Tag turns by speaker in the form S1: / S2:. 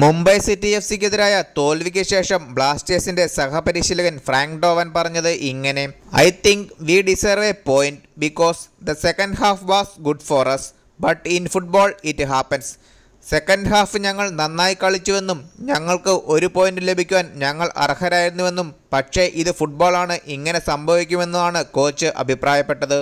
S1: Mumbai city F സിക്കെതിരായ തോൽവിക്ക് ശേഷം ബ്ലാസ്റ്റേഴ്സിന്റെ സഹപരിശീലകൻ ഫ്രാങ്ക് ഡോവൻ പറഞ്ഞത് ഇങ്ങനെ I think we deserve a point because the second half was good for us but in football it happens second half ഞങ്ങൾ നന്നായി കളിച്ചുവെന്നും ഞങ്ങൾക്ക് ഒരു പോയിന്റ് ലഭിക്കുവാൻ ഞങ്ങൾ അർഹരായിരുന്നുവെന്നും പക്ഷേ ഇത് ഫുട്ബോളാണ് ഇങ്ങനെ സംഭവിക്കുമെന്നുമാണ് കോച്ച് അഭിപ്രായപ്പെട്ടത്